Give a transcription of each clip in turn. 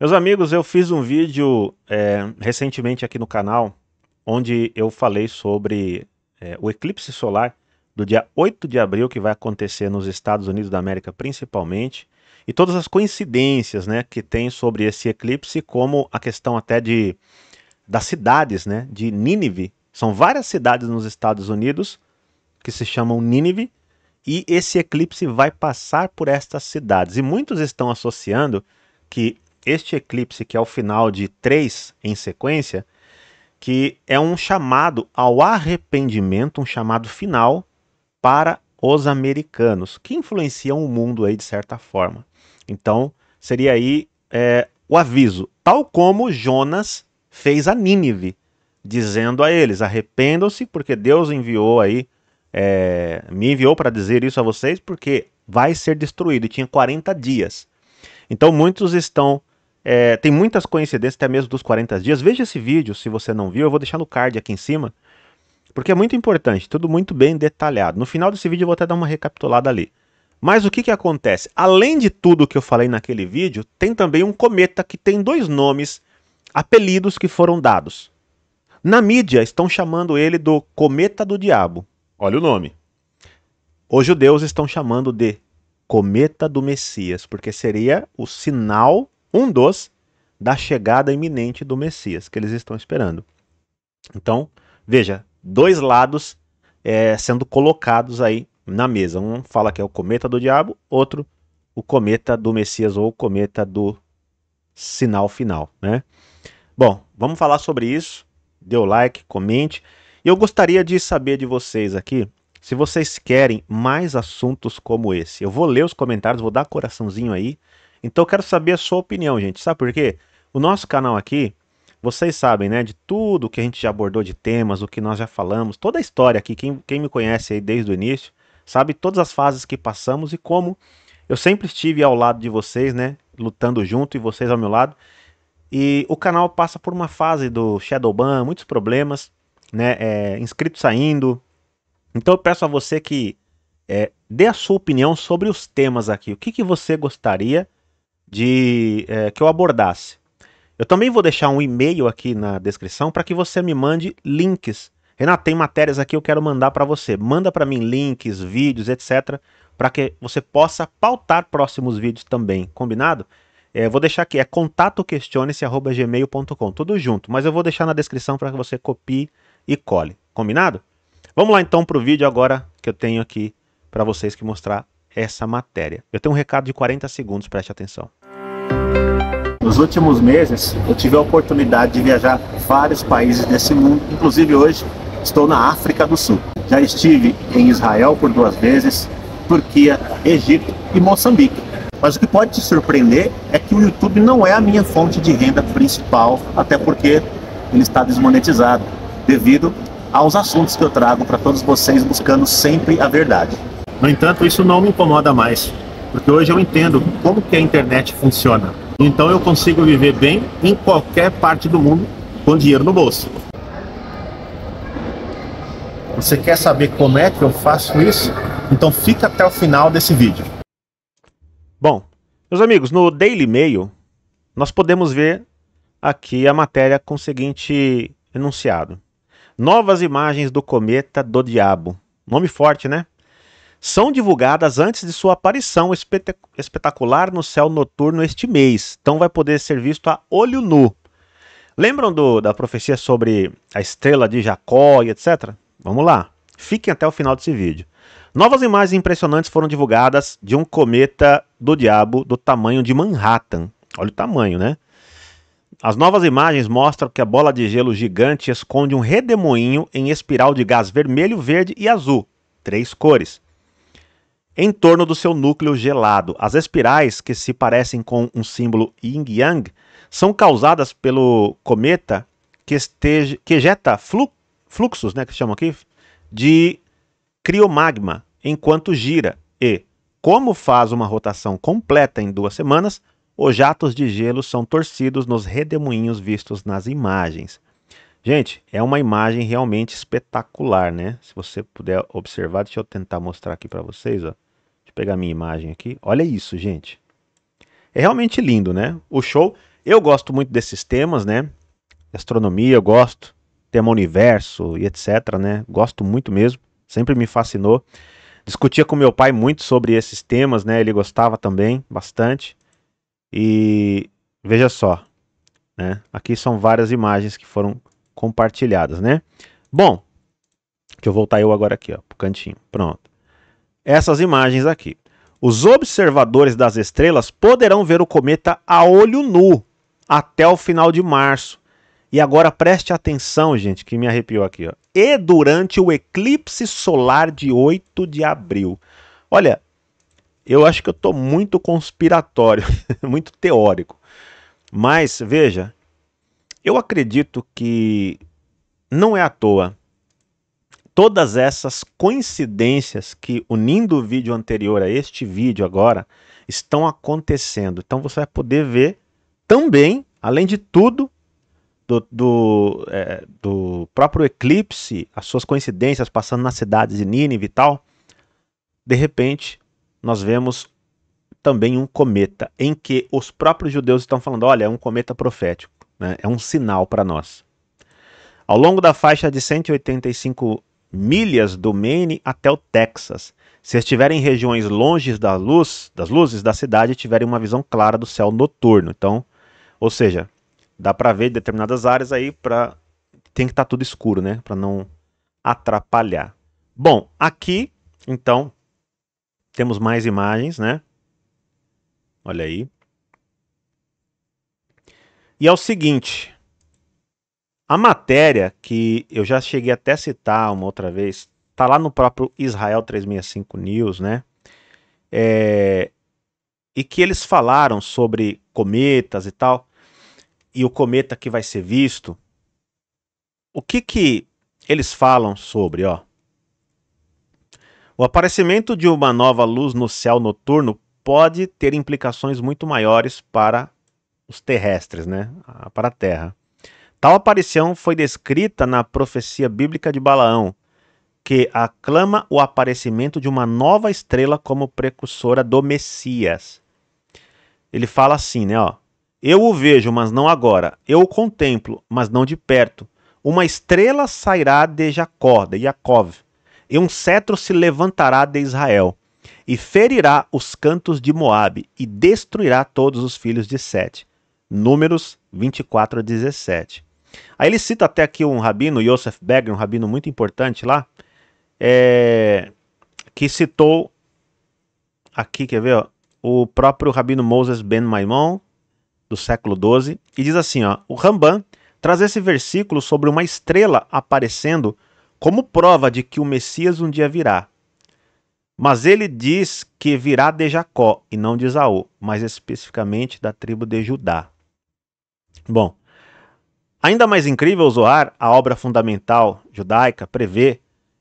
Meus amigos, eu fiz um vídeo é, recentemente aqui no canal onde eu falei sobre é, o eclipse solar do dia 8 de abril que vai acontecer nos Estados Unidos da América principalmente e todas as coincidências né, que tem sobre esse eclipse, como a questão até de das cidades, né, de Nínive. São várias cidades nos Estados Unidos que se chamam Nínive e esse eclipse vai passar por estas cidades. E muitos estão associando que este eclipse que é o final de três em sequência, que é um chamado ao arrependimento, um chamado final para os americanos, que influenciam o mundo aí de certa forma. Então, seria aí é, o aviso, tal como Jonas fez a Nínive, dizendo a eles: arrependam-se, porque Deus enviou aí, é, me enviou para dizer isso a vocês, porque vai ser destruído. E tinha 40 dias. Então, muitos estão é, tem muitas coincidências, até mesmo dos 40 dias. Veja esse vídeo se você não viu, eu vou deixar no card aqui em cima, porque é muito importante, tudo muito bem detalhado. No final desse vídeo eu vou até dar uma recapitulada ali. Mas o que, que acontece? Além de tudo que eu falei naquele vídeo, tem também um cometa que tem dois nomes, apelidos que foram dados. Na mídia estão chamando ele do Cometa do Diabo. Olha o nome. Os judeus estão chamando de Cometa do Messias, porque seria o sinal um dos da chegada iminente do Messias que eles estão esperando. Então, veja, dois lados é, sendo colocados aí na mesa. Um fala que é o cometa do diabo, outro o cometa do Messias ou o cometa do sinal final, né? Bom, vamos falar sobre isso. Dê o like, comente. E eu gostaria de saber de vocês aqui se vocês querem mais assuntos como esse. Eu vou ler os comentários, vou dar coraçãozinho aí então eu quero saber a sua opinião, gente. Sabe por quê? O nosso canal aqui, vocês sabem, né, de tudo que a gente já abordou de temas, o que nós já falamos, toda a história aqui, quem, quem me conhece aí desde o início, sabe todas as fases que passamos e como eu sempre estive ao lado de vocês, né, lutando junto e vocês ao meu lado. E o canal passa por uma fase do Shadowban, muitos problemas, né, é, inscritos saindo. Então eu peço a você que é, dê a sua opinião sobre os temas aqui. O que, que você gostaria de é, que eu abordasse. Eu também vou deixar um e-mail aqui na descrição para que você me mande links. Renato, tem matérias aqui que eu quero mandar para você. Manda para mim links, vídeos, etc, para que você possa pautar próximos vídeos também. Combinado? É, vou deixar aqui, é contatoquestione-se@gmail.com, tudo junto, mas eu vou deixar na descrição para que você copie e cole. Combinado? Vamos lá então para o vídeo agora que eu tenho aqui para vocês que mostrar essa matéria. Eu tenho um recado de 40 segundos, preste atenção. Nos últimos meses, eu tive a oportunidade de viajar vários países desse mundo, inclusive hoje estou na África do Sul. Já estive em Israel por duas vezes, Turquia, Egito e Moçambique. Mas o que pode te surpreender é que o YouTube não é a minha fonte de renda principal, até porque ele está desmonetizado, devido aos assuntos que eu trago para todos vocês, buscando sempre a verdade. No entanto, isso não me incomoda mais, porque hoje eu entendo como que a internet funciona. Então eu consigo viver bem em qualquer parte do mundo com dinheiro no bolso. Você quer saber como é que eu faço isso? Então fica até o final desse vídeo. Bom, meus amigos, no Daily Mail nós podemos ver aqui a matéria com o seguinte enunciado: Novas imagens do cometa do diabo. Nome forte, né? são divulgadas antes de sua aparição espetacular no céu noturno este mês, então vai poder ser visto a olho nu. Lembram do, da profecia sobre a estrela de Jacó e etc? Vamos lá, fiquem até o final desse vídeo. Novas imagens impressionantes foram divulgadas de um cometa do diabo do tamanho de Manhattan. Olha o tamanho, né? As novas imagens mostram que a bola de gelo gigante esconde um redemoinho em espiral de gás vermelho, verde e azul, três cores, em torno do seu núcleo gelado. As espirais, que se parecem com um símbolo yin-yang, são causadas pelo cometa que, esteja, que ejeta flu, fluxos, né, que chamam aqui, de criomagma enquanto gira. E, como faz uma rotação completa em duas semanas, os jatos de gelo são torcidos nos redemoinhos vistos nas imagens. Gente, é uma imagem realmente espetacular, né? Se você puder observar, deixa eu tentar mostrar aqui para vocês, ó pegar minha imagem aqui. Olha isso, gente. É realmente lindo, né? O show, eu gosto muito desses temas, né? Astronomia, eu gosto. Tema universo e etc, né? Gosto muito mesmo. Sempre me fascinou. Discutia com meu pai muito sobre esses temas, né? Ele gostava também bastante. E veja só, né? Aqui são várias imagens que foram compartilhadas, né? Bom, deixa eu voltar eu agora aqui, ó, pro cantinho. Pronto essas imagens aqui. Os observadores das estrelas poderão ver o cometa a olho nu até o final de março. E agora preste atenção, gente, que me arrepiou aqui. Ó. E durante o eclipse solar de 8 de abril. Olha, eu acho que eu estou muito conspiratório, muito teórico. Mas, veja, eu acredito que não é à toa todas essas coincidências que, unindo o vídeo anterior a este vídeo agora, estão acontecendo. Então você vai poder ver também, além de tudo, do, do, é, do próprio eclipse, as suas coincidências passando nas cidades de Nínive e tal, de repente nós vemos também um cometa, em que os próprios judeus estão falando: olha, é um cometa profético, né? é um sinal para nós. Ao longo da faixa de 185 milhas do Maine até o Texas. Se estiverem em regiões longe da luz, das luzes da cidade, tiverem uma visão clara do céu noturno. Então, ou seja, dá para ver determinadas áreas aí para tem que estar tá tudo escuro, né, para não atrapalhar. Bom, aqui então temos mais imagens, né? Olha aí. E é o seguinte, a matéria, que eu já cheguei até a citar uma outra vez, tá lá no próprio Israel 365 News, né? É, e que eles falaram sobre cometas e tal, e o cometa que vai ser visto. O que que eles falam sobre, ó? O aparecimento de uma nova luz no céu noturno pode ter implicações muito maiores para os terrestres, né? Para a Terra. Tal aparição foi descrita na profecia bíblica de Balaão, que aclama o aparecimento de uma nova estrela como precursora do Messias. Ele fala assim, né, ó: Eu o vejo, mas não agora. Eu o contemplo, mas não de perto. Uma estrela sairá de Jacó, de Jacov, e um cetro se levantará de Israel, e ferirá os cantos de Moabe e destruirá todos os filhos de Sete. Números 24 a 17. Aí ele cita até aqui um rabino, Yosef Begin, um rabino muito importante lá, é, que citou aqui, quer ver, ó, o próprio rabino Moses Ben Maimon, do século XII, e diz assim, ó, o Ramban traz esse versículo sobre uma estrela aparecendo como prova de que o Messias um dia virá. Mas ele diz que virá de Jacó e não de Isaú, mas especificamente da tribo de Judá. Bom, Ainda mais incrível, Zohar, a obra fundamental judaica, prevê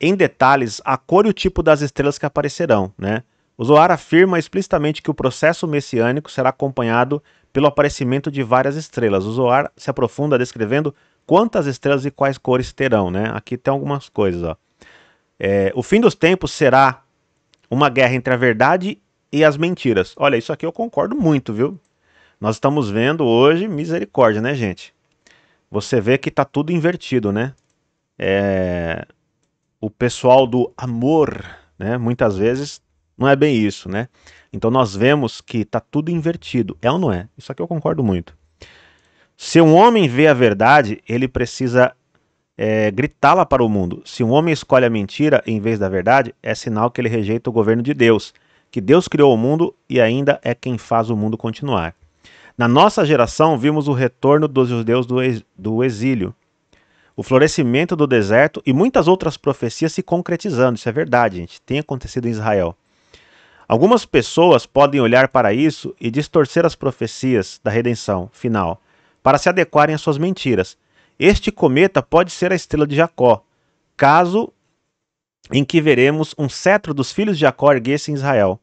em detalhes a cor e o tipo das estrelas que aparecerão. Né? O Zohar afirma explicitamente que o processo messiânico será acompanhado pelo aparecimento de várias estrelas. O Zohar se aprofunda descrevendo quantas estrelas e quais cores terão. Né? Aqui tem algumas coisas. Ó. É, o fim dos tempos será uma guerra entre a verdade e as mentiras. Olha, isso aqui eu concordo muito, viu? Nós estamos vendo hoje, misericórdia, né, gente? você vê que tá tudo invertido, né? É... O pessoal do amor, né? Muitas vezes não é bem isso, né? Então nós vemos que tá tudo invertido. É ou não é? Isso aqui eu concordo muito. Se um homem vê a verdade, ele precisa é, gritá-la para o mundo. Se um homem escolhe a mentira em vez da verdade, é sinal que ele rejeita o governo de Deus, que Deus criou o mundo e ainda é quem faz o mundo continuar. Na nossa geração, vimos o retorno dos judeus do, ex, do exílio, o florescimento do deserto e muitas outras profecias se concretizando. Isso é verdade, gente. Tem acontecido em Israel. Algumas pessoas podem olhar para isso e distorcer as profecias da redenção final, para se adequarem às suas mentiras. Este cometa pode ser a estrela de Jacó, caso em que veremos um cetro dos filhos de Jacó erguer-se em Israel.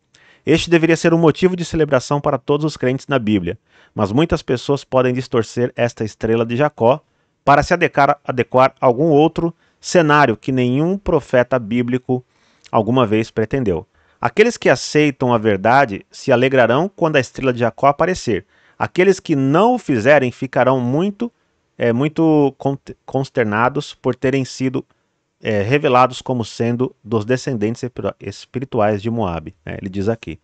Este deveria ser um motivo de celebração para todos os crentes na Bíblia, mas muitas pessoas podem distorcer esta estrela de Jacó para se adequar, adequar a algum outro cenário que nenhum profeta bíblico alguma vez pretendeu. Aqueles que aceitam a verdade se alegrarão quando a estrela de Jacó aparecer. Aqueles que não o fizerem ficarão muito, é, muito consternados por terem sido é, revelados como sendo dos descendentes espirituais de Moab. Né? Ele diz aqui.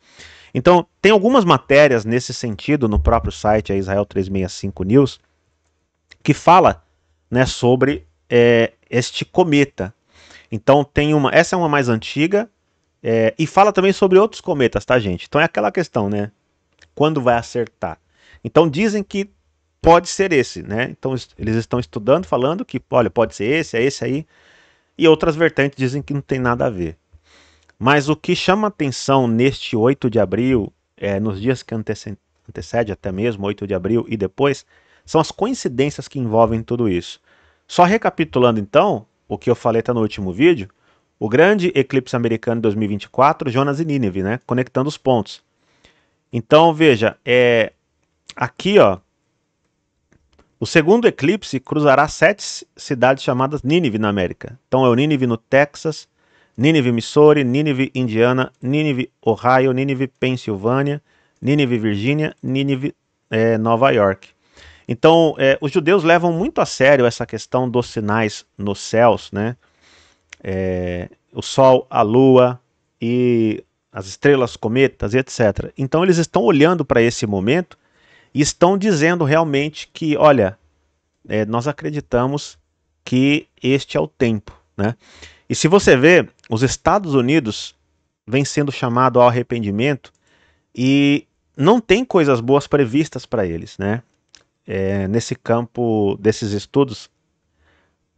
Então, tem algumas matérias nesse sentido no próprio site é Israel 365 News que fala né, sobre é, este cometa. Então, tem uma. Essa é uma mais antiga. É, e fala também sobre outros cometas, tá, gente? Então é aquela questão, né? Quando vai acertar? Então dizem que pode ser esse, né? Então eles estão estudando, falando que, olha, pode ser esse, é esse aí e outras vertentes dizem que não tem nada a ver. Mas o que chama atenção neste 8 de abril, é, nos dias que antecedem antecede até mesmo 8 de abril e depois, são as coincidências que envolvem tudo isso. Só recapitulando então, o que eu falei até no último vídeo, o grande eclipse americano de 2024, Jonas e Nínive, né, conectando os pontos. Então, veja, é aqui, ó, o segundo eclipse cruzará sete cidades chamadas Nínive na América. Então é o Nínive no Texas, Nínive, Missouri, Nínive, Indiana, Nínive, Ohio, Nínive, Pensilvânia, Nínive, Virgínia, Nínive, é, Nova York. Então, é, os judeus levam muito a sério essa questão dos sinais nos céus, né? É, o Sol, a Lua e as estrelas, cometas, etc. Então, eles estão olhando para esse momento e estão dizendo realmente que, olha, é, nós acreditamos que este é o tempo, né? E se você vê, os Estados Unidos vem sendo chamado ao arrependimento e não tem coisas boas previstas para eles, né? É, nesse campo desses estudos,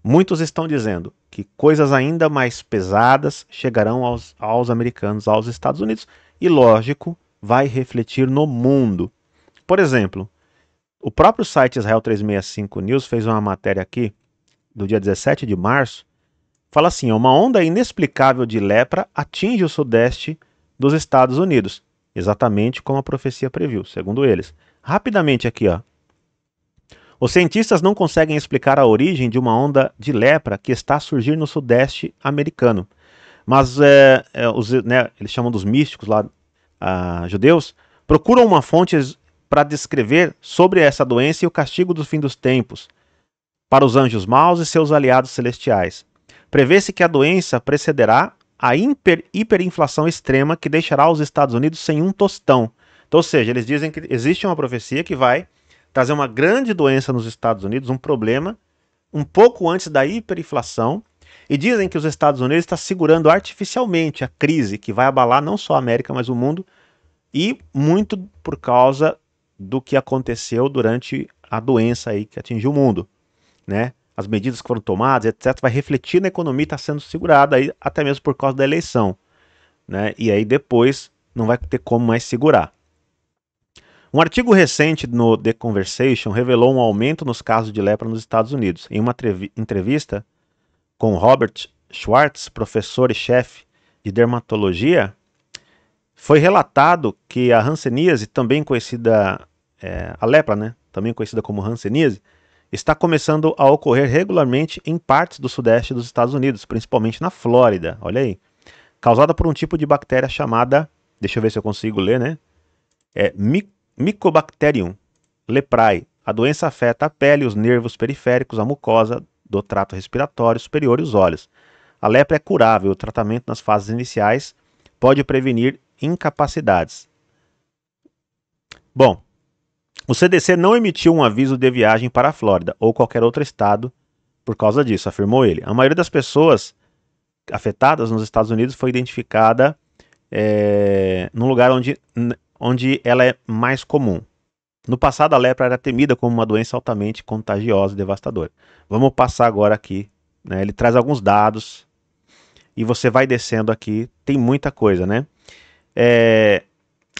muitos estão dizendo que coisas ainda mais pesadas chegarão aos, aos americanos, aos Estados Unidos, e lógico, vai refletir no mundo. Por exemplo, o próprio site Israel 365 News fez uma matéria aqui, do dia 17 de março, fala assim: uma onda inexplicável de lepra atinge o sudeste dos Estados Unidos, exatamente como a profecia previu, segundo eles. Rapidamente aqui, ó. Os cientistas não conseguem explicar a origem de uma onda de lepra que está a surgir no sudeste americano. Mas é, é, os, né, eles chamam dos místicos lá, ah, judeus, procuram uma fonte para descrever sobre essa doença e o castigo do fim dos tempos para os anjos maus e seus aliados celestiais. Prevê-se que a doença precederá a hiper, hiperinflação extrema que deixará os Estados Unidos sem um tostão. Então, ou seja, eles dizem que existe uma profecia que vai trazer uma grande doença nos Estados Unidos, um problema, um pouco antes da hiperinflação, e dizem que os Estados Unidos está segurando artificialmente a crise que vai abalar não só a América, mas o mundo, e muito por causa do que aconteceu durante a doença aí que atingiu o mundo, né? As medidas que foram tomadas, etc, vai refletir na economia e está sendo segurada aí até mesmo por causa da eleição, né? E aí depois não vai ter como mais segurar. Um artigo recente no The Conversation revelou um aumento nos casos de lepra nos Estados Unidos. Em uma entrevista com Robert Schwartz, professor e chefe de dermatologia foi relatado que a hanseníase, também conhecida é, a lepra, né? também conhecida como hanseníase, está começando a ocorrer regularmente em partes do sudeste dos Estados Unidos, principalmente na Flórida. Olha aí. Causada por um tipo de bactéria chamada, deixa eu ver se eu consigo ler, né? É Mycobacterium leprae. A doença afeta a pele, os nervos periféricos, a mucosa do trato respiratório superior e os olhos. A lepra é curável. O tratamento nas fases iniciais pode prevenir incapacidades. Bom, o CDC não emitiu um aviso de viagem para a Flórida ou qualquer outro estado por causa disso, afirmou ele. A maioria das pessoas afetadas nos Estados Unidos foi identificada é, num lugar onde, onde ela é mais comum. No passado, a lepra era temida como uma doença altamente contagiosa e devastadora. Vamos passar agora aqui. Né? Ele traz alguns dados e você vai descendo aqui. Tem muita coisa, né? É,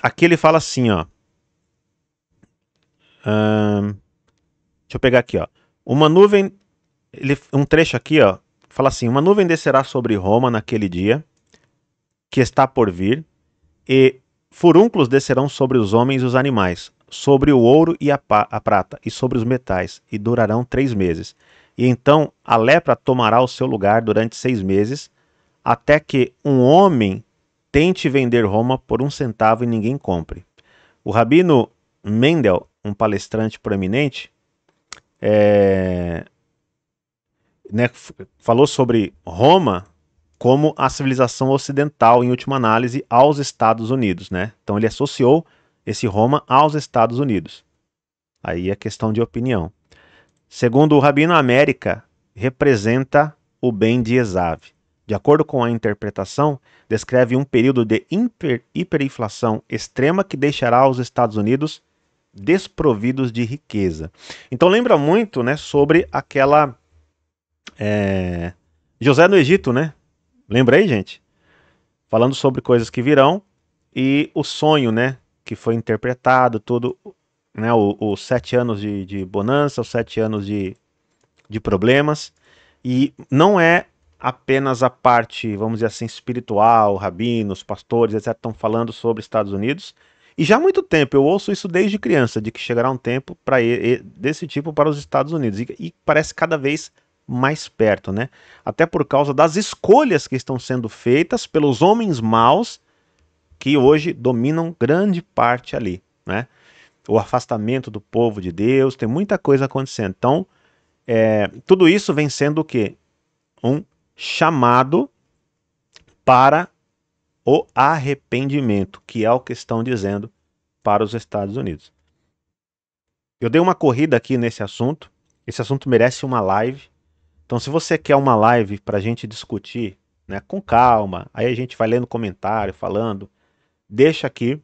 aqui ele fala assim, ó. deixa eu pegar aqui, ó. Uma nuvem, ele, um trecho aqui, ó, fala assim: Uma nuvem descerá sobre Roma naquele dia que está por vir, e furúnculos descerão sobre os homens e os animais, sobre o ouro e a, a prata, e sobre os metais, e durarão três meses. E então a lepra tomará o seu lugar durante seis meses, até que um homem Tente vender Roma por um centavo e ninguém compre. O Rabino Mendel, um palestrante proeminente, é, né, falou sobre Roma como a civilização ocidental, em última análise, aos Estados Unidos. Né? Então ele associou esse Roma aos Estados Unidos. Aí é questão de opinião. Segundo o Rabino, a América representa o bem de Esave de acordo com a interpretação, descreve um período de hiperinflação extrema que deixará os Estados Unidos desprovidos de riqueza. Então lembra muito, né, sobre aquela é, José no Egito, né? Lembra aí, gente? Falando sobre coisas que virão e o sonho, né, que foi interpretado, todo, né, os sete anos de, de bonança, os sete anos de, de problemas. E não é apenas a parte, vamos dizer assim, espiritual, rabinos, pastores, etc., estão falando sobre Estados Unidos. E já há muito tempo, eu ouço isso desde criança, de que chegará um tempo para desse tipo para os Estados Unidos. E, e, parece cada vez mais perto, né? Até por causa das escolhas que estão sendo feitas pelos homens maus que hoje dominam grande parte ali, né? O afastamento do povo de Deus, tem muita coisa acontecendo. Então, é, tudo isso vem sendo o quê? Um chamado para o arrependimento, que é o que estão dizendo para os Estados Unidos. Eu dei uma corrida aqui nesse assunto. Esse assunto merece uma live. Então, se você quer uma live para a gente discutir né, com calma, aí a gente vai lendo comentário, falando, deixa aqui,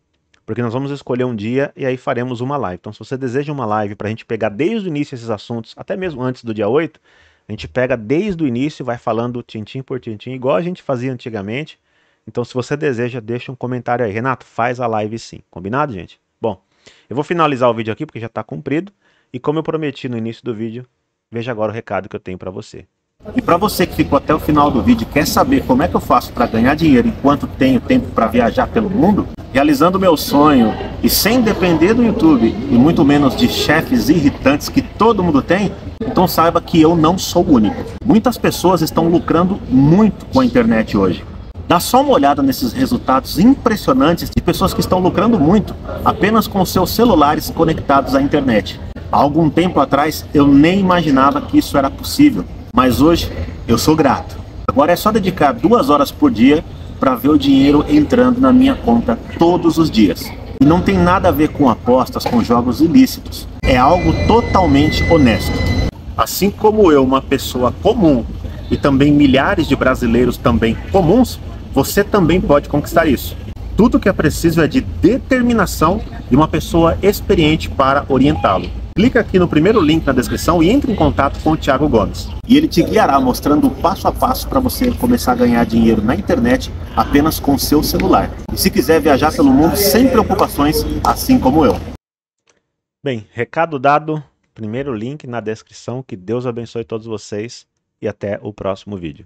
porque nós vamos escolher um dia e aí faremos uma live. Então, se você deseja uma live para a gente pegar desde o início esses assuntos, até mesmo antes do dia 8, a gente pega desde o início e vai falando tintim por tintim, igual a gente fazia antigamente. Então, se você deseja, deixa um comentário aí. Renato, faz a live sim. Combinado, gente? Bom, eu vou finalizar o vídeo aqui porque já está cumprido. E como eu prometi no início do vídeo, veja agora o recado que eu tenho para você. E para você que ficou até o final do vídeo quer saber como é que eu faço para ganhar dinheiro enquanto tenho tempo para viajar pelo mundo, realizando meu sonho e sem depender do YouTube e muito menos de chefes irritantes que todo mundo tem, então saiba que eu não sou o único. Muitas pessoas estão lucrando muito com a internet hoje. Dá só uma olhada nesses resultados impressionantes de pessoas que estão lucrando muito apenas com seus celulares conectados à internet. Há algum tempo atrás eu nem imaginava que isso era possível, mas hoje eu sou grato. Agora é só dedicar duas horas por dia para ver o dinheiro entrando na minha conta todos os dias. E não tem nada a ver com apostas, com jogos ilícitos. É algo totalmente honesto. Assim como eu, uma pessoa comum, e também milhares de brasileiros também comuns, você também pode conquistar isso. Tudo que é preciso é de determinação e uma pessoa experiente para orientá-lo clica aqui no primeiro link na descrição e entre em contato com o Thiago Gomes. E ele te guiará mostrando o passo a passo para você começar a ganhar dinheiro na internet apenas com seu celular. E se quiser viajar pelo mundo sem preocupações, assim como eu. Bem, recado dado, primeiro link na descrição. Que Deus abençoe todos vocês e até o próximo vídeo.